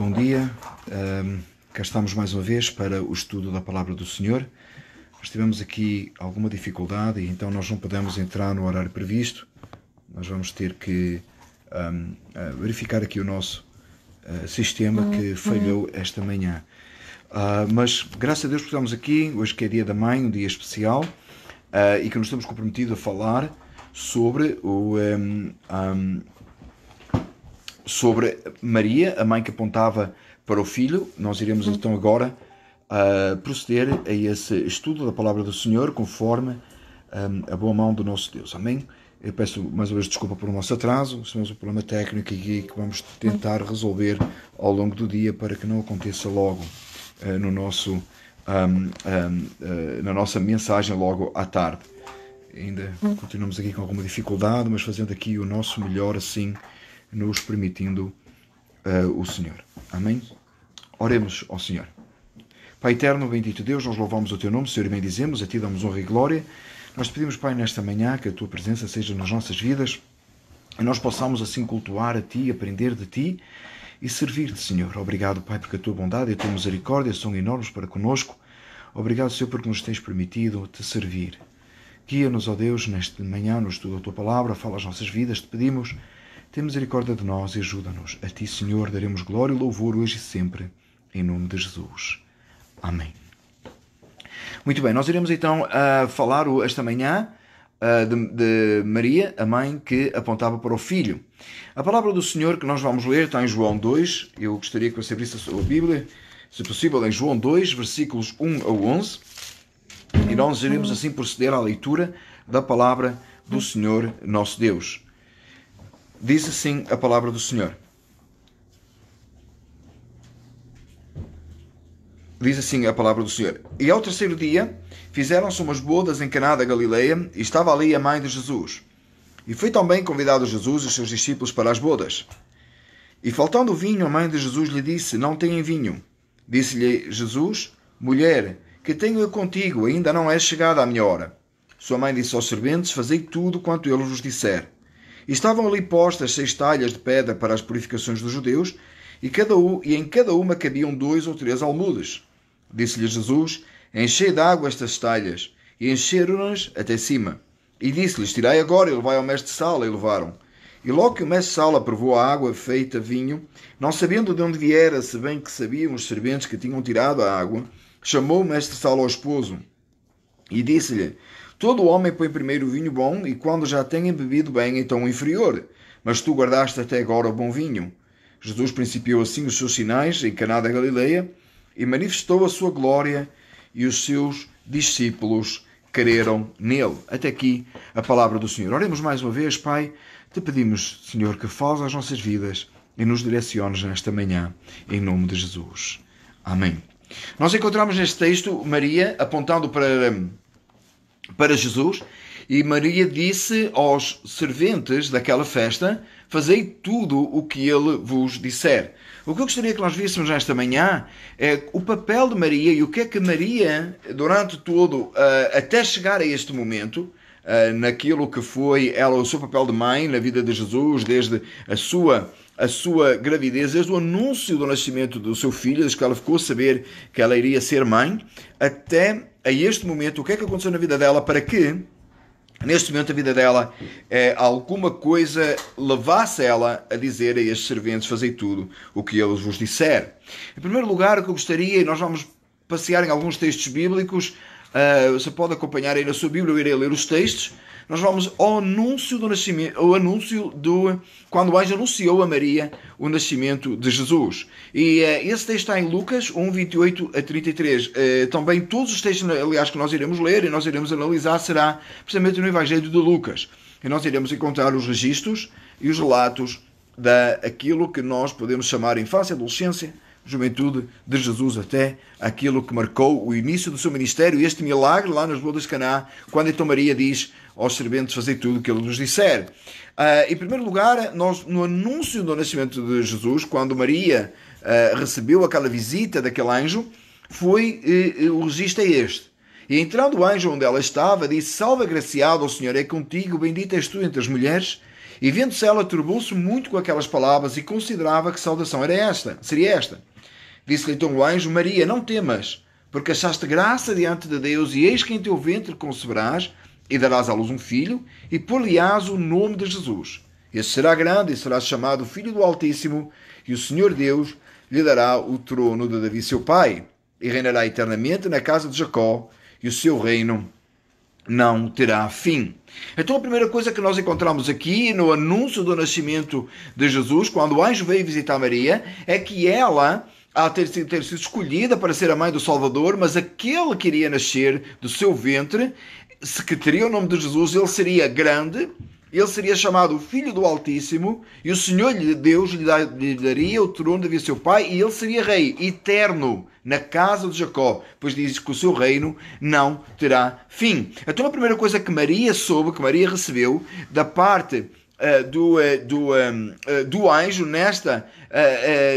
Bom dia, um, cá estamos mais uma vez para o estudo da Palavra do Senhor. Nós tivemos aqui alguma dificuldade e então nós não podemos entrar no horário previsto. Nós vamos ter que um, ah, verificar aqui o nosso uh, sistema que uhum. falhou esta manhã. Uh, mas graças a Deus estamos aqui, hoje que é dia da mãe, um dia especial, uh, e que nos estamos comprometidos a falar sobre o, um, sobre Maria, a mãe que apontava para o filho. Nós iremos uhum. então agora uh, proceder a esse estudo da palavra do Senhor conforme um, ah, a boa mão do nosso Deus. Amém? Eu peço mais uma vez desculpa por o nosso atraso, temos é um problema técnico aqui que vamos tentar resolver ao longo do dia para que não aconteça logo uh, no nosso, um, um, uh, na nossa mensagem logo à tarde. Ainda uhum. continuamos aqui com alguma dificuldade, mas fazendo aqui o nosso melhor assim nos permitindo uh, o Senhor. Amém? Oremos ao Senhor. Pai eterno, bendito Deus, nós louvamos o teu nome, Senhor, e bendizemos, a ti damos honra e glória. Nós te pedimos, Pai, nesta manhã, que a tua presença seja nas nossas vidas e nós possamos assim cultuar a ti, aprender de ti e servir-te, Senhor. Obrigado, Pai, porque a tua bondade e a tua misericórdia são enormes para conosco. Obrigado, Senhor, porque nos tens permitido te servir. Guia-nos, ó Deus, nesta manhã, no estudo da tua palavra, fala as nossas vidas, te pedimos. Tem misericórdia de nós e ajuda-nos. A Ti, Senhor, daremos glória e louvor hoje e sempre, em nome de Jesus. Amém. Muito bem, nós iremos então uh, falar esta manhã uh, de, de, Maria, a mãe que apontava para o filho. A palavra do Senhor que nós vamos ler está em João 2. Eu gostaria que você abrisse a sua Bíblia, se possível, em João 2, versículos 1 a 11. E nós iremos assim proceder à leitura da palavra do Senhor nosso Deus. Diz assim a palavra do Senhor. Diz assim a palavra do Senhor. E ao terceiro dia fizeram-se umas bodas em Caná da Galileia e estava ali a mãe de Jesus. E foi também convidado Jesus e os seus discípulos para as bodas. E faltando vinho, a mãe de Jesus lhe disse: Não têm vinho. Disse-lhe Jesus: Mulher, que tenho eu contigo, ainda não é chegada a minha hora. Sua mãe disse aos serventes: Fazei tudo quanto ele vos disser. Estavam ali postas seis talhas de pedra para as purificações dos judeus, e, cada um, e em cada uma cabiam dois ou três almudes. Disse-lhe Jesus: Enchei de água estas talhas, e encheram-nas até cima. E disse-lhes: Tirai agora e levai ao mestre Sala, e levaram. E logo que o mestre Sala provou a água feita vinho, não sabendo de onde viera, se bem que sabiam os serventes que tinham tirado a água, chamou o mestre Sala ao esposo e disse-lhe: Todo homem põe primeiro o vinho bom, e quando já tenha bebido bem, então o inferior. Mas tu guardaste até agora o bom vinho. Jesus principiou assim os seus sinais em Caná da Galileia e manifestou a sua glória, e os seus discípulos creram nele. Até aqui a palavra do Senhor. Oremos mais uma vez, Pai. Te pedimos, Senhor, que fales as nossas vidas e nos direciones nesta manhã, em nome de Jesus. Amém. Nós encontramos neste texto Maria apontando para para Jesus e Maria disse aos serventes daquela festa: Fazei tudo o que ele vos disser. O que eu gostaria que nós víssemos nesta manhã é o papel de Maria e o que é que Maria, durante todo, eh, até chegar a este momento, eh, naquilo que foi ela o seu papel de mãe na vida de Jesus, desde a sua a sua gravidez, desde o anúncio do nascimento do seu filho, desde que ela ficou a saber que ela iria ser mãe, até a este momento, o que é que aconteceu na vida dela para que, neste momento, a vida dela, eh, alguma coisa levasse ela a dizer a estes serventes: Fazei tudo o que eles vos disser. Em primeiro lugar, o que eu gostaria, e nós vamos passear em alguns textos bíblicos, uh, você pode acompanhar aí na sua Bíblia, eu irei ler os textos nós vamos ao anúncio do nascimento, ao anúncio do quando o anjo anunciou a Maria o nascimento de Jesus. E uh, esse texto está em Lucas 1, 28 a 33. Uh, eh, também todos os textos, aliás, que nós iremos ler e nós iremos analisar será precisamente no Evangelho de Lucas. E nós iremos encontrar os registros e os relatos daquilo que nós podemos chamar infância, adolescência, juventude de Jesus até aquilo que marcou o início do seu ministério, este milagre lá nas bodas de Caná, quando então Maria diz aos serventes fazer tudo o que ele nos disser. Uh, em primeiro lugar, nós no anúncio do nascimento de Jesus, quando Maria uh, recebeu aquela visita daquele anjo, foi uh, o registro é este. E entrando o anjo onde ela estava, disse: Salve, agraciado, o Senhor é contigo, bendita és tu entre as mulheres. E vendo-se ela, turbou-se muito com aquelas palavras e considerava que saudação era esta, seria esta. Disse-lhe então o anjo: Maria, não temas, porque achaste graça diante de Deus, e eis que em teu ventre conceberás e darás à luz um filho, e pôr-lhe-ás o nome de Jesus. Este será grande e será chamado Filho do Altíssimo, e o Senhor Deus lhe dará o trono de Davi seu pai, e reinará eternamente na casa de Jacó, e o seu reino não terá fim. Então a primeira coisa que nós encontramos aqui no anúncio do nascimento de Jesus, quando o anjo veio visitar Maria, é que ela a ter, ter sido escolhida para ser a mãe do Salvador, mas aquele que iria nascer do seu ventre se que teria o nome de Jesus, ele seria grande, ele seria chamado Filho do Altíssimo, e o Senhor Deus lhe daria o trono de seu pai, e ele seria rei eterno na casa de Jacó, pois diz que o seu reino não terá fim. Então a primeira coisa que Maria soube, que Maria recebeu da parte eh, do, eh, do, ehm, eh, do anjo nesta,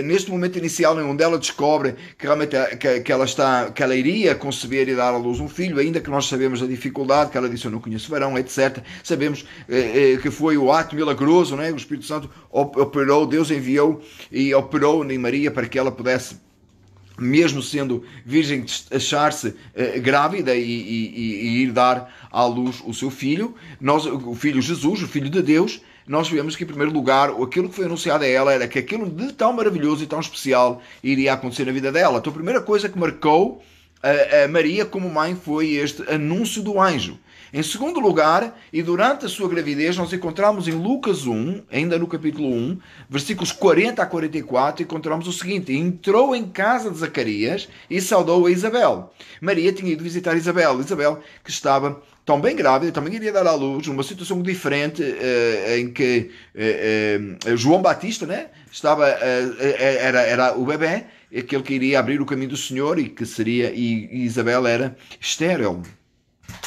neste momento inicial em onde ela descobre que realmente que, que, ela está, que ela iria conceber e dar à luz um filho, ainda que nós sabemos a dificuldade, que ela disse eu não conheço varão, etc. Sabemos que foi o ato milagroso, né? o Espírito Santo operou, Deus enviou e operou em Maria para que ela pudesse mesmo sendo virgem, achar-se grávida e, e, e, ir dar à luz o seu filho, nós, o filho Jesus, o filho de Deus, nós vemos que, em primeiro lugar, aquilo que foi anunciado a ela era que aquilo de tão maravilhoso e tão especial iria acontecer na vida dela. Então, a primeira coisa que marcou a, eh, a eh, Maria como mãe foi este anúncio do anjo. Em segundo lugar, e durante a sua gravidez, nós encontramos em Lucas 1, ainda no capítulo 1, versículos 40 a 44, encontramos o seguinte: Entrou em casa de Zacarias e saudou a Isabel. Maria tinha ido visitar Isabel, Isabel que estava também grávida, também iria dar à luz, numa situação diferente eh, eh, em que eh, João Batista né, estava, era, era o bebê, aquele que iria abrir o caminho do Senhor e que seria, e, e Isabel era estéril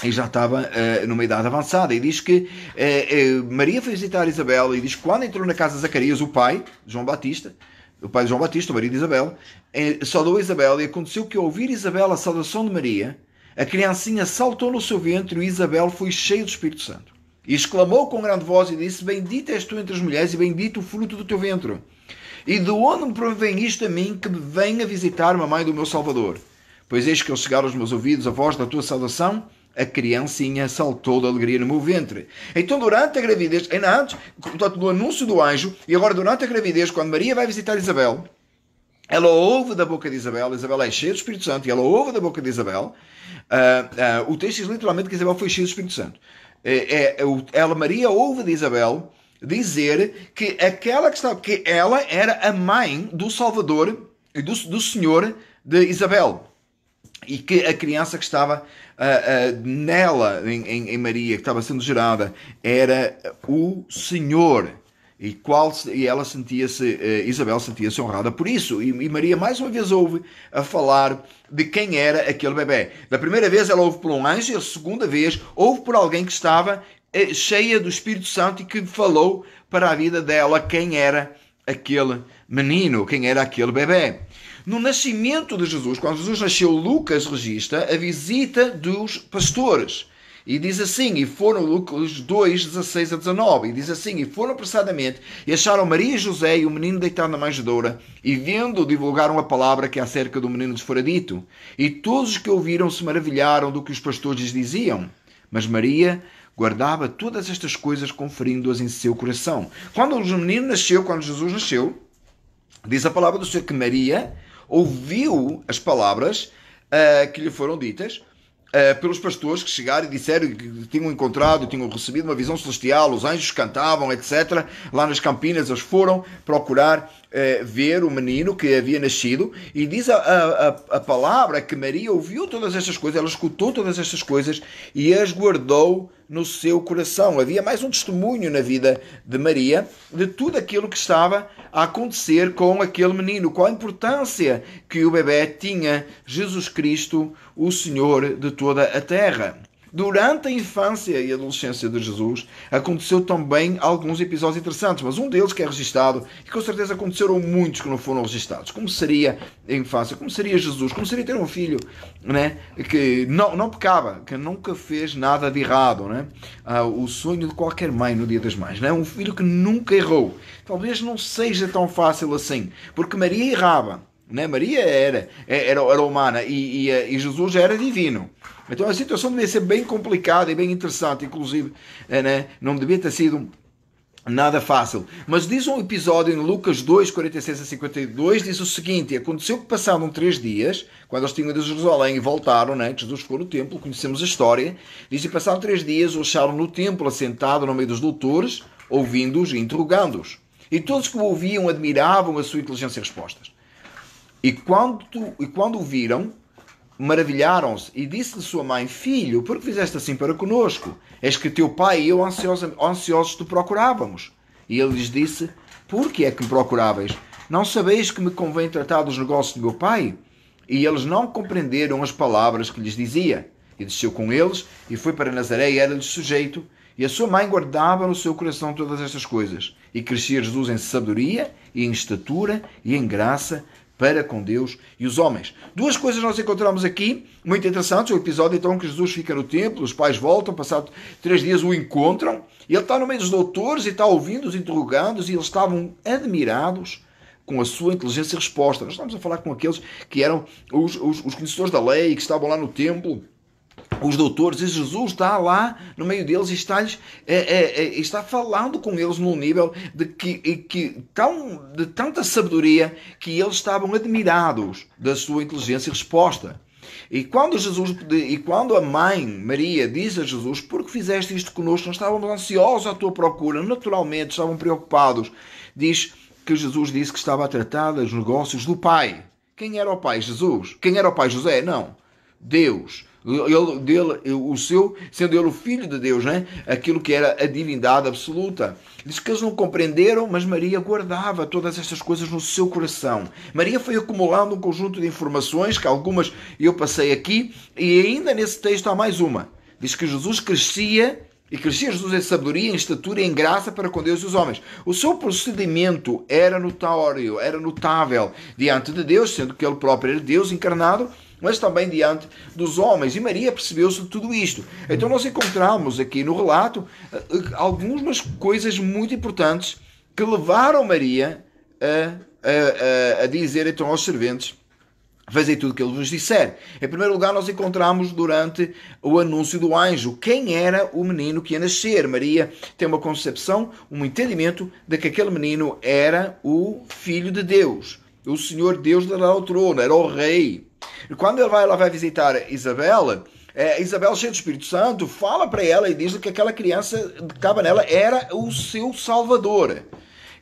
e já estava uh, numa idade avançada. E diz que uh, uh, Maria foi visitar Isabel e diz que quando entrou na casa de Zacarias, o pai, João Batista, o pai de João Batista, o marido de Isabel, saudou Isabel e aconteceu que ao ouvir Isabel a saudação de Maria, a criancinha saltou no seu ventre e Isabel foi cheia do Espírito Santo. E exclamou com grande voz e disse: Bendita és tu entre as mulheres e bendito o fruto do teu ventre. E de onde me provém isto a mim que me venha visitar a mãe do meu Salvador? Pois eis que eu chegar aos meus ouvidos a voz da tua saudação, a criancinha saltou de alegria no meu ventre. Então, durante a gravidez, ainda antes, do anúncio do anjo, e agora durante a gravidez, quando Maria vai visitar Isabel, ela ouve da boca de Isabel, Isabel é cheia do Espírito Santo, e ela ouve da boca de Isabel, uh, uh, o texto diz literalmente que Isabel foi cheia do Espírito Santo. É, é, é ela, Maria, ouve de Isabel dizer que aquela que estava, que ela era a mãe do Salvador e do, do Senhor de Isabel. E que a criança que estava uh, nela, em, em Maria, que estava sendo gerada, era o Senhor. E, qual, e ela sentia-se, eh, Isabel sentia-se honrada por isso. E, e, Maria mais uma vez ouve a falar de quem era aquele bebê. Da primeira vez ela ouve por um anjo, e a segunda vez ouve por alguém que estava eh, cheia do Espírito Santo e que falou para a vida dela quem era aquele menino, quem era aquele bebê. No nascimento de Jesus, quando Jesus nasceu, Lucas registra a visita dos pastores e diz assim, e foram, Lucas 2, 16 a 19, e diz assim, e foram apressadamente, e acharam Maria e José e o menino deitado na manjedoura, e vendo, divulgaram a palavra que é acerca do menino lhes fora dito. E todos os que ouviram se maravilharam do que os pastores lhes diziam. Mas Maria guardava todas estas coisas, conferindo-as em seu coração. Quando o menino nasceu, quando Jesus nasceu, diz a palavra do Senhor que Maria ouviu as palavras uh, que lhe foram ditas, é, pelos pastores que chegaram e disseram que tinham encontrado, tinham recebido uma visão celestial, os anjos cantavam, etc. Lá nas Campinas eles foram procurar eh, ver o menino que havia nascido, e diz a, a, a palavra que Maria ouviu todas estas coisas, ela escutou todas estas coisas e as guardou no seu coração. Havia mais um testemunho na vida de Maria de tudo aquilo que estava a acontecer com aquele menino, qual a importância que o bebê tinha Jesus Cristo, o Senhor de toda a terra durante a infância e adolescência de Jesus, aconteceu também alguns episódios interessantes, mas um deles que é registado, e com certeza aconteceram muitos que não foram registados. Como seria a infância? Como seria Jesus? Como seria ter um filho né, que não, não pecava, que nunca fez nada de errado? Né? Ah, o sonho de qualquer mãe no Dia das Mães. Né? Um filho que nunca errou. Talvez não seja tão fácil assim, porque Maria errava. Né? Maria era, era, era humana e, e, e Jesus era divino. Então a situação devia ser bem complicada e bem interessante, inclusive, é, né? não devia ter sido nada fácil. Mas diz um episódio em Lucas 2, 46 a 52, diz o seguinte: Aconteceu que passaram três dias, quando eles tinham ido a Jerusalém e voltaram, né? Jesus ficou no templo, conhecemos a história. Diz que passaram três dias, o acharam no templo, assentado no meio dos doutores, ouvindo-os e interrogando-os. E todos que o ouviam admiravam a sua inteligência e respostas. E quando, e quando o viram, maravilharam-se e disse-lhe sua mãe: Filho, por que fizeste assim para conosco? És que teu pai e eu ansiosos, ansiosos te procurávamos. E ele lhes disse: Por que é que me procuráveis? Não sabeis que me convém tratar dos negócios de meu pai? E eles não compreenderam as palavras que lhes dizia. E desceu com eles e foi para Nazaré e era-lhes sujeito. E a sua mãe guardava no seu coração todas estas coisas. E crescia Jesus em sabedoria, e em estatura, e em graça para com Deus e os homens. Duas coisas nós encontramos aqui, muito interessantes. O episódio então que Jesus fica no templo, os pais voltam, passado três dias o encontram, e ele está no meio dos doutores e está ouvindo os interrogados, e eles estavam admirados com a sua inteligência e resposta. Nós estamos a falar com aqueles que eram os, os, os conhecedores da lei, que estavam lá no templo os doutores, e Jesus está lá no meio deles e está é, é, está falando com eles num nível de, que, que, tão, de tanta sabedoria que eles estavam admirados da sua inteligência e resposta. E quando, Jesus, e quando a mãe Maria diz a Jesus: Por que fizeste isto conosco? Nós estávamos ansiosos à tua procura, naturalmente estavam preocupados. Diz que Jesus disse que estava a tratar dos negócios do Pai. Quem era o Pai? Jesus. Quem era o Pai? José? Não. Deus. Ele, dele, o seu, sendo ele o filho de Deus, né? aquilo que era a divindade absoluta. Diz que eles não compreenderam, mas Maria guardava todas estas coisas no seu coração. Maria foi acumulando um conjunto de informações, que algumas eu passei aqui, e ainda nesse texto há mais uma. Diz que Jesus crescia e crescia Jesus em sabedoria, em estatura e em graça para com Deus e os homens. O seu procedimento era notório, era notável diante de Deus, sendo que ele próprio era Deus encarnado mas também diante dos homens. E Maria percebeu-se de tudo isto. Então nós encontramos aqui no relato eh, algumas coisas muito importantes que levaram Maria a, a, a dizer então aos serventes Fazei tudo o que ele vos disser. Em primeiro lugar, nós encontramos durante o anúncio do anjo quem era o menino que ia nascer. Maria tem uma concepção, um entendimento de que aquele menino era o filho de Deus o Senhor Deus dará o trono, era o rei. E quando ela vai, ela vai visitar Isabela, é, Isabel, cheia do Espírito Santo, fala para ela e diz que aquela criança que estava nela era o seu salvador.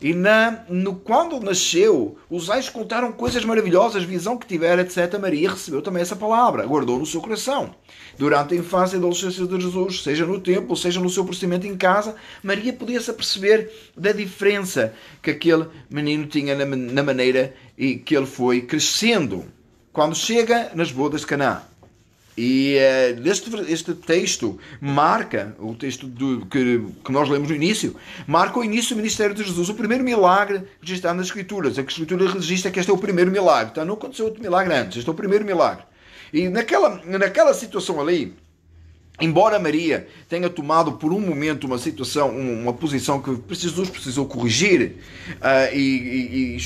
E na, no, quando nasceu, os anjos contaram coisas maravilhosas, visão que tivera, etc. Maria recebeu também essa palavra, guardou no seu coração. Durante a infância e adolescência de Jesus, seja no templo, seja no seu procedimento em casa, Maria podia-se aperceber da diferença que aquele menino tinha na, na maneira e que ele foi crescendo. Quando chega nas bodas de Canaã, e é, eh, este, este texto marca, o texto do, que, que nós lemos no início, marca o início do ministério de Jesus, o primeiro milagre registrado nas Escrituras. A Escritura registra que este é o primeiro milagre, tá? não aconteceu outro milagre antes, este é o primeiro milagre. E naquela, naquela situação ali, Embora Maria tenha tomado por um momento uma situação, uma posição que Jesus precisou corrigir uh, e, e, e,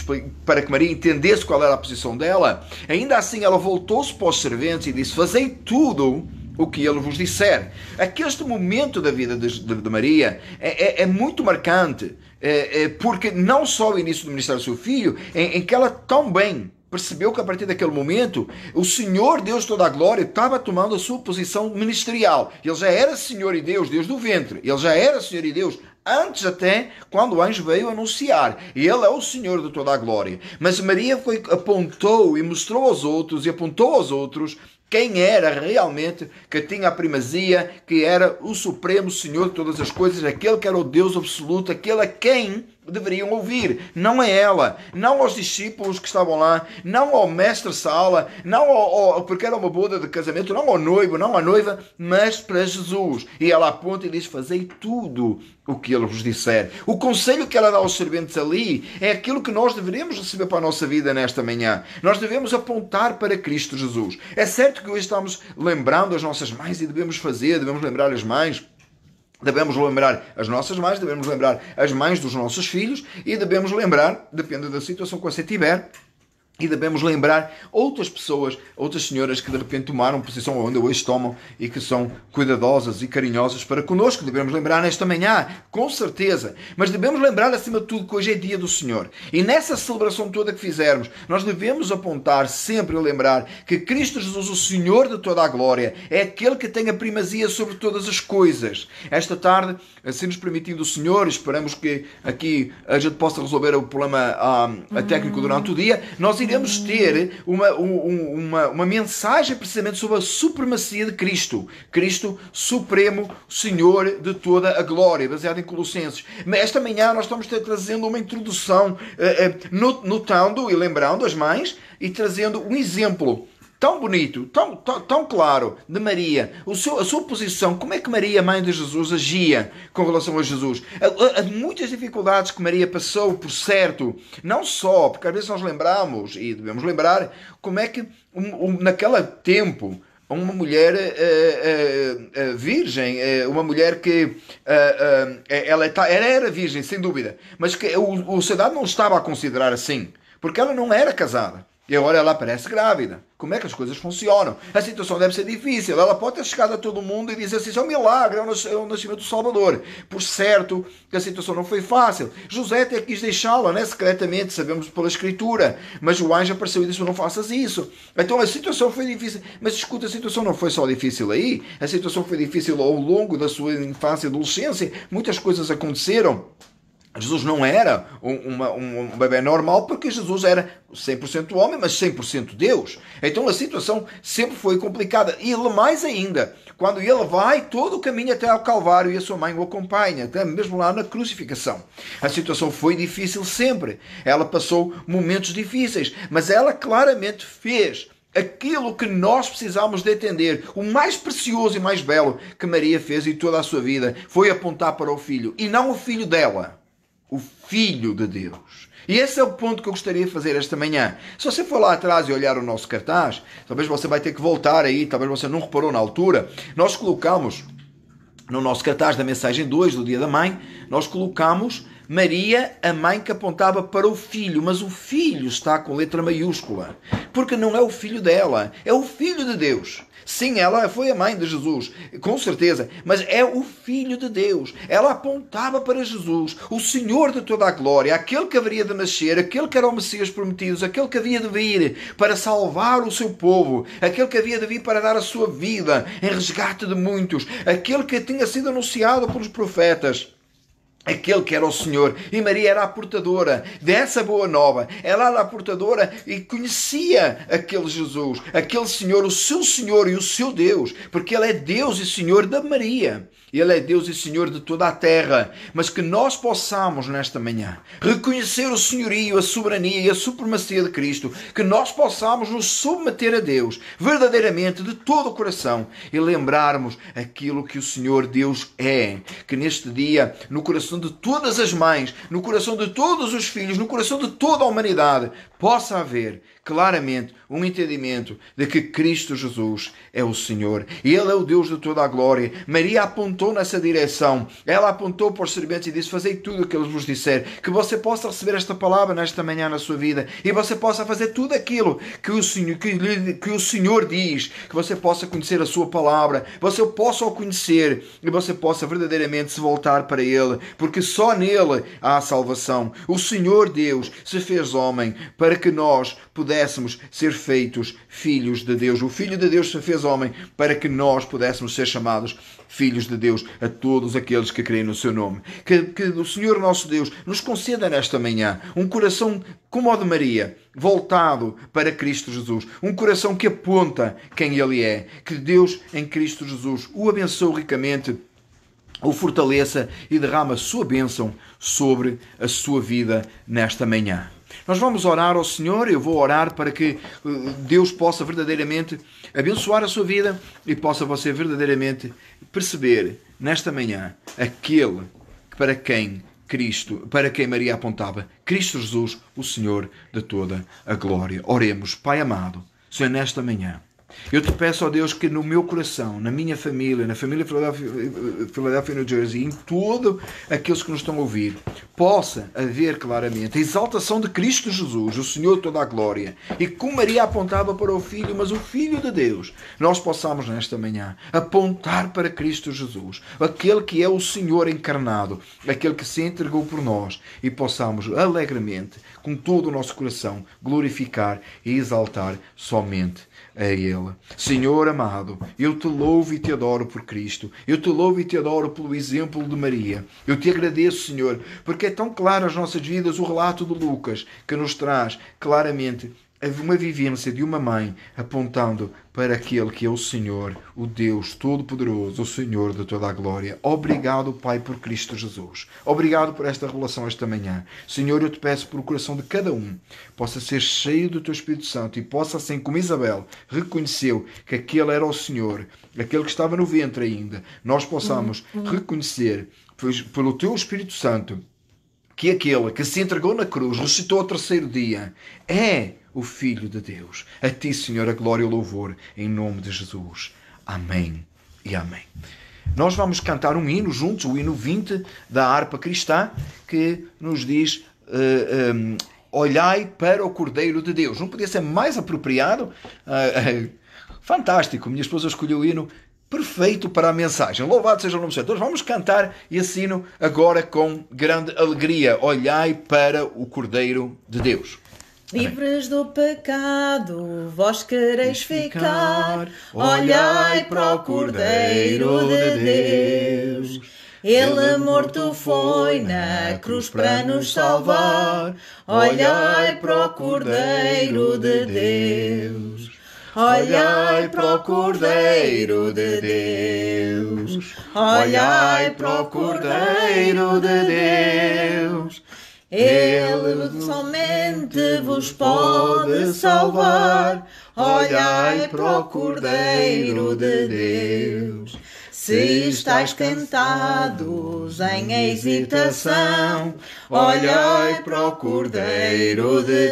para que Maria entendesse qual era a posição dela, ainda assim ela voltou-se para os serventes e disse: Fazei tudo o que ele vos disser. este momento da vida de, de, de Maria é, é, é, muito marcante, é, é, porque não só o início do ministério do seu filho, em, em que ela tão bem percebeu que a partir daquele momento o Senhor Deus toda a glória estava tomando a sua posição ministerial. Ele já era Senhor e Deus, Deus do ventre. Ele já era Senhor e Deus antes até quando o anjo veio anunciar. Ele é o Senhor de toda a glória. Mas Maria foi apontou e mostrou aos outros e apontou aos outros quem era realmente que tinha a primazia, que era o Supremo Senhor de todas as coisas, aquele que era o Deus absoluto, aquele a quem deveriam ouvir. Não é ela, não aos discípulos que estavam lá, não ao mestre Sala, não ao, ao, porque era uma boda de casamento, não ao noivo, não à noiva, mas para Jesus. E ela aponta e diz: Fazei tudo o que ele vos disser. O conselho que ela dá aos serventes ali é aquilo que nós deveremos receber para a nossa vida nesta manhã. Nós devemos apontar para Cristo Jesus. É certo certo que hoje estamos lembrando as nossas mães e devemos fazer, devemos lembrar as mães. Devemos lembrar as nossas mães, devemos lembrar as mães dos nossos filhos e devemos lembrar, depende da situação que você tiver, e devemos lembrar outras pessoas, outras senhoras que de repente tomaram posição onde hoje tomam e que são cuidadosas e carinhosas para conosco. Devemos lembrar nesta manhã, com certeza. Mas devemos lembrar, acima de tudo, que hoje é dia do Senhor. E nessa celebração toda que fizermos, nós devemos apontar sempre e lembrar que Cristo Jesus, o Senhor de toda a glória, é aquele que tem a primazia sobre todas as coisas. Esta tarde, assim nos permitindo o Senhor, esperamos que aqui a gente possa resolver o problema ah, técnico durante o dia. Nós iremos ter uma, um, uma, uma mensagem precisamente sobre a supremacia de Cristo. Cristo Supremo, Senhor de toda a glória, baseado em Colossenses. Mas esta manhã nós estamos trazendo uma introdução, eh, eh, notando e lembrando as mães e trazendo um exemplo tão bonito, tão, tão, tão claro de Maria, seu, a sua posição, como é que Maria, mãe de Jesus, agia com relação a Jesus? as muitas dificuldades que Maria passou, por certo, não só, porque às vezes nós lembramos, e devemos lembrar, como é que um, um, naquele tempo uma mulher uh, uh, uh, virgem, uma mulher que é, ela, tá, ela era virgem, sem dúvida, mas que o, o cidadão não estava a considerar assim, porque ela não era casada. E agora ela aparece grávida. Como é que as coisas funcionam? A situação deve ser difícil. Ela pode ter chegado a todo mundo e dizer assim: isso é um milagre, é, é o nascimento do Salvador. Por certo que a situação não foi fácil. José até quis deixá-la, né? Secretamente, sabemos pela Escritura. Mas o anjo apareceu e disse: não faças isso. Então a situação foi difícil. Mas escuta, a situação não foi só difícil aí. A situação foi difícil ao longo da sua infância e adolescência. Muitas coisas aconteceram. Jesus não era um, uma, um, bebê normal porque Jesus era 100% homem, mas 100% Deus. Então a situação sempre foi complicada. E ele mais ainda, quando ele vai todo o caminho até ao Calvário e a sua mãe o acompanha, até mesmo lá na crucificação. A situação foi difícil sempre. Ela passou momentos difíceis, mas ela claramente fez aquilo que nós precisamos de entender, o mais precioso e mais belo que Maria fez em toda a sua vida, foi apontar para o filho e não o filho dela o Filho de Deus. E esse é o ponto que eu gostaria de fazer esta manhã. Se você for lá atrás e olhar o nosso cartaz, talvez você vai ter que voltar aí, talvez você não reparou na altura, nós colocamos no nosso cartaz da mensagem 2 do Dia da Mãe, nós colocamos Maria, a mãe que apontava para o filho, mas o filho está com letra maiúscula, porque não é o filho dela, é o filho de Deus. Sim, ela foi a mãe de Jesus, com certeza, mas é o Filho de Deus. Ela apontava para Jesus, o Senhor de toda a glória, aquele que haveria de nascer, aquele que era o Messias prometido, aquele que havia de vir para salvar o seu povo, aquele que havia de vir para dar a sua vida em resgate de muitos, aquele que tinha sido anunciado pelos profetas aquele que era o Senhor. E Maria era a portadora dessa boa nova. Ela era a portadora e conhecia aquele Jesus, aquele Senhor, o seu Senhor e o seu Deus, porque ele é Deus e Senhor da Maria. Ele é Deus e Senhor de toda a terra, mas que nós possamos nesta manhã reconhecer o senhorio, a soberania e a supremacia de Cristo, que nós possamos nos submeter a Deus verdadeiramente de todo o coração e lembrarmos aquilo que o Senhor Deus é, que neste dia, no coração de todas as mães, no coração de todos os filhos, no coração de toda a humanidade, possa haver claramente um entendimento de que Cristo Jesus é o Senhor. Ele é o Deus de toda a glória. Maria apontou nessa direção. Ela apontou para os serventes e disse: Fazei tudo o que eles vos disser. Que você possa receber esta palavra nesta manhã na sua vida. E você possa fazer tudo aquilo que o Senhor, que, que o Senhor diz. Que você possa conhecer a sua palavra. Você possa o conhecer. E você possa verdadeiramente se voltar para Ele. Porque só nele há salvação. O Senhor Deus se fez homem para que nós pudéssemos ser feitos filhos de Deus. O Filho de Deus se fez homem para que nós pudéssemos ser chamados filhos de Deus a todos aqueles que creem no seu nome. Que, que o Senhor nosso Deus nos conceda nesta manhã um coração como o de Maria, voltado para Cristo Jesus, um coração que aponta quem Ele é. Que Deus em Cristo Jesus o abençoe ricamente o fortaleça e derrama a sua bênção sobre a sua vida nesta manhã. Nós vamos orar ao Senhor, eu vou orar para que eh, Deus possa verdadeiramente abençoar a sua vida e possa você verdadeiramente perceber nesta manhã aquele para quem Cristo, para quem Maria apontava, Cristo Jesus, o Senhor de toda a glória. Oremos, Pai amado, Senhor, nesta manhã eu te peço, ó Deus, que no meu coração, na minha família, na família Filadélfia New Jersey, em todos aqueles que nos estão a ouvir, possa haver claramente a exaltação de Cristo Jesus, o Senhor de toda a glória, e como Maria apontava para o Filho, mas o Filho de Deus, nós possamos nesta manhã apontar para Cristo Jesus, aquele que é o Senhor encarnado, aquele que se entregou por nós, e possamos alegremente com todo o nosso coração, glorificar e exaltar somente a Ele. Senhor amado, eu te louvo e te adoro por Cristo, eu te louvo e te adoro pelo exemplo de Maria. Eu te agradeço, Senhor, porque é tão claro às nossas vidas o relato de Lucas que nos traz claramente uma vivência de uma mãe apontando para aquele que é o Senhor, o Deus Todo-Poderoso, o Senhor de toda a glória. Obrigado, Pai, por Cristo Jesus. Obrigado por esta revelação esta manhã. Senhor, eu te peço por o coração de cada um possa ser cheio do teu Espírito Santo e possa, assim como Isabel reconheceu que aquele era o Senhor, aquele que estava no ventre ainda, nós possamos uhum. reconhecer pois, pelo teu Espírito Santo que aquele que se entregou na cruz, ressuscitou ao terceiro dia, é o Filho de Deus. A ti, Senhor, a glória e o louvor, em nome de Jesus. Amém e amém. Nós vamos cantar um hino juntos, o hino 20 da harpa cristã, que nos diz. Uh, eh, um, ehm, Olhai para o Cordeiro de Deus. Não podia ser mais apropriado? Uh, uh, fantástico! Minha esposa escolheu o hino perfeito para a mensagem. Louvado seja o nome do Senhor. vamos cantar esse hino agora com grande alegria. Olhai para o Cordeiro de Deus. Tá Livres do pecado, vós quereis ficar, olhai para o Cordeiro de Deus. Ele morto foi na cruz para nos salvar, olhai para o Cordeiro de Deus. Olhai para o Cordeiro de Deus, olhai para o Cordeiro de Deus. Ele somente vos pode salvar. Olhai para o Cordeiro de Deus. Se estáis tentados em hesitação, olhai para o Cordeiro de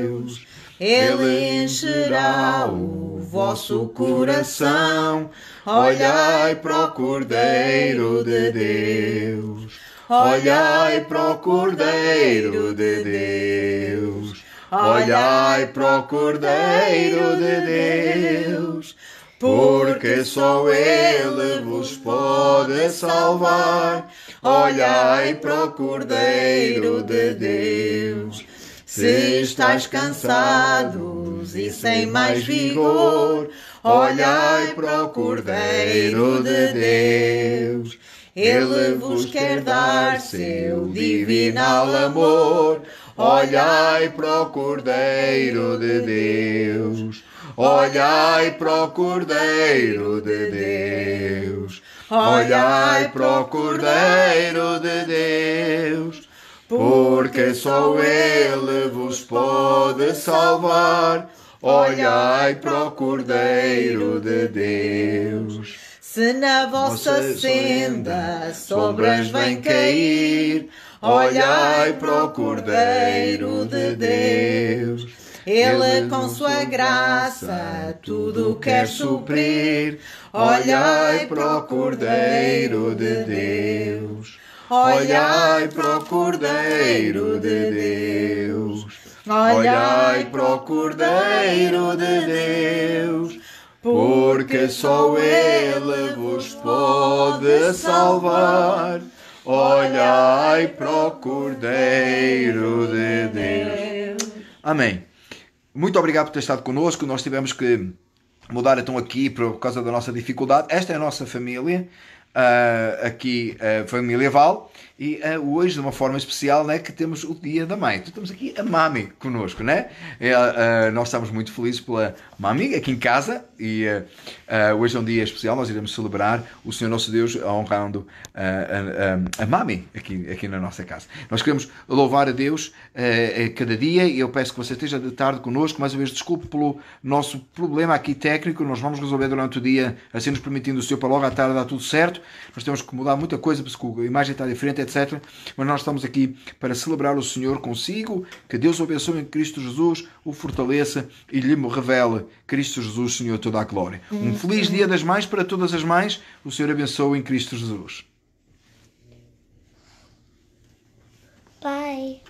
Deus. Ele encherá o vosso coração, olhai para o Cordeiro de Deus. Olhai para o Cordeiro de Deus. Olhai para o Cordeiro de Deus. Porque só Ele vos pode salvar. Olhai para o Cordeiro de Deus. Se estás cansados e sem mais vigor, olhai para o Cordeiro de Deus. Ele vos quer dar seu divinal amor. Olhai para o Cordeiro de Deus. Olhai para o Cordeiro de Deus. Olhai para o Cordeiro de Deus. Porque só Ele vos pode salvar. Olhai para o Cordeiro de Deus. Se na vossa senda sombras vêm cair, olhai para o Cordeiro de Deus. Ele com sua graça tudo quer suprir, olhai para o Cordeiro de Deus. Olhai para o Cordeiro de Deus. Olhai para o Cordeiro de Deus porque só Ele vos pode salvar. Olhai para o Cordeiro de Deus. Amém. Muito obrigado por ter estado connosco. Nós tivemos que mudar então aqui por causa da nossa dificuldade. Esta é a nossa família, uh, aqui, uh, Família Val e uh, hoje, de uma forma especial, né, que temos o Dia da Mãe. Então, temos aqui a Mami connosco, né? Uh, uh, nós estamos muito felizes pela Mami aqui em casa e hoje é um dia especial. Nós iremos celebrar o Senhor Nosso Deus honrando a, a, Mami aqui, aqui na nossa casa. Nós queremos louvar a Deus cada dia e eu peço que você esteja de tarde connosco. Mais uma vez, desculpe pelo nosso problema aqui técnico. Nós vamos resolver durante o dia, assim nos permitindo o Senhor para logo à tarde dar tudo certo. Nós temos que mudar muita coisa porque a imagem está diferente, etc. Mas nós estamos aqui para celebrar o Senhor consigo, que Deus o abençoe em Cristo Jesus, o fortaleça e lhe revele. Cristo Jesus, Senhor, toda a glória. Um feliz dia das mães para todas as mães. O Senhor abençoe em Cristo Jesus. Pai.